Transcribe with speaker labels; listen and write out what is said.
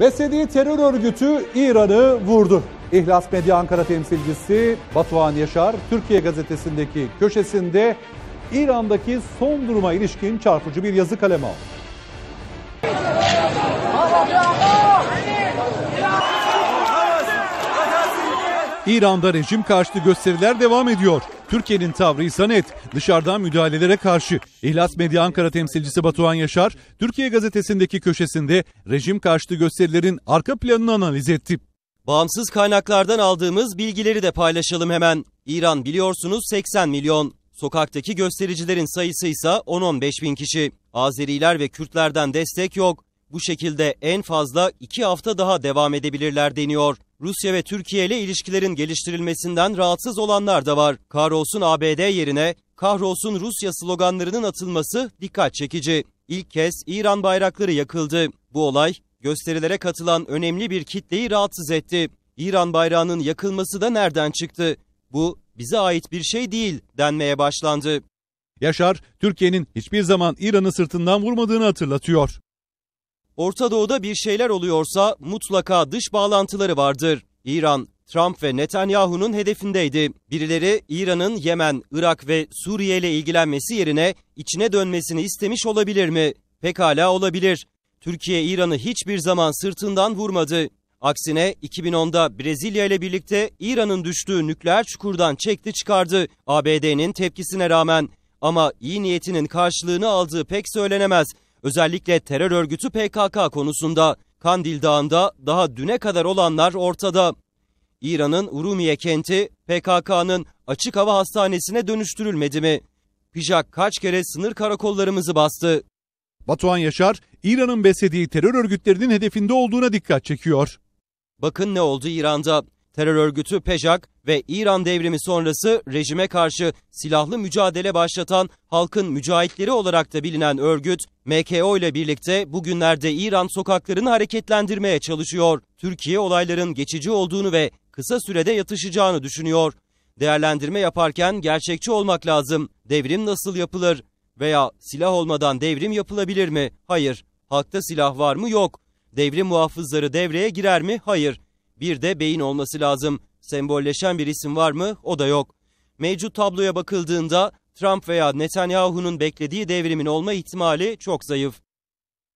Speaker 1: Beslediği terör örgütü İran'ı vurdu. İhlas Medya Ankara temsilcisi Batuhan Yaşar, Türkiye gazetesindeki köşesinde İran'daki son duruma ilişkin çarpıcı bir yazı kaleme aldı. İran'da rejim karşıtı gösteriler devam ediyor. Türkiye'nin tavrı ise net. Dışarıdan müdahalelere karşı. İhlas Medya Ankara temsilcisi Batuhan Yaşar, Türkiye gazetesindeki köşesinde rejim karşıtı gösterilerin arka planını analiz etti.
Speaker 2: Bağımsız kaynaklardan aldığımız bilgileri de paylaşalım hemen. İran biliyorsunuz 80 milyon. Sokaktaki göstericilerin sayısı ise 10-15 bin kişi. Azeriler ve Kürtlerden destek yok. Bu şekilde en fazla iki hafta daha devam edebilirler deniyor. Rusya ve Türkiye ile ilişkilerin geliştirilmesinden rahatsız olanlar da var. Kahrolsun ABD yerine kahrolsun Rusya sloganlarının atılması dikkat çekici. İlk kez İran bayrakları yakıldı. Bu olay gösterilere katılan önemli bir kitleyi rahatsız etti. İran bayrağının yakılması da nereden çıktı? Bu bize ait bir şey değil denmeye başlandı. Yaşar, Türkiye'nin
Speaker 1: hiçbir zaman İran'ı sırtından vurmadığını hatırlatıyor.
Speaker 2: Orta Doğu'da bir şeyler oluyorsa mutlaka dış bağlantıları vardır. İran, Trump ve Netanyahu'nun hedefindeydi. Birileri İran'ın Yemen, Irak ve Suriye ile ilgilenmesi yerine içine dönmesini istemiş olabilir mi? Pekala olabilir. Türkiye İran'ı hiçbir zaman sırtından vurmadı. Aksine 2010'da Brezilya ile birlikte İran'ın düştüğü nükleer çukurdan çekti çıkardı ABD'nin tepkisine rağmen. Ama iyi niyetinin karşılığını aldığı pek söylenemez. Özellikle terör örgütü PKK konusunda Kandil Dağı'nda daha düne kadar olanlar ortada. İran'ın Urumiye kenti PKK'nın açık hava hastanesine dönüştürülmedi mi? Pijak kaç kere sınır karakollarımızı bastı.
Speaker 1: Batuhan Yaşar, İran'ın beslediği terör örgütlerinin hedefinde olduğuna dikkat çekiyor.
Speaker 2: Bakın ne oldu İran'da terör örgütü PEJAK ve İran devrimi sonrası rejime karşı silahlı mücadele başlatan halkın mücahitleri olarak da bilinen örgüt MKO ile birlikte bugünlerde İran sokaklarını hareketlendirmeye çalışıyor. Türkiye olayların geçici olduğunu ve kısa sürede yatışacağını düşünüyor. Değerlendirme yaparken gerçekçi olmak lazım. Devrim nasıl yapılır? Veya silah olmadan devrim yapılabilir mi? Hayır. Halkta silah var mı? Yok. Devrim muhafızları devreye girer mi? Hayır. Bir de beyin olması lazım. Sembolleşen bir isim var mı? O da yok. Mevcut tabloya bakıldığında Trump veya Netanyahu'nun beklediği devrimin olma ihtimali çok zayıf.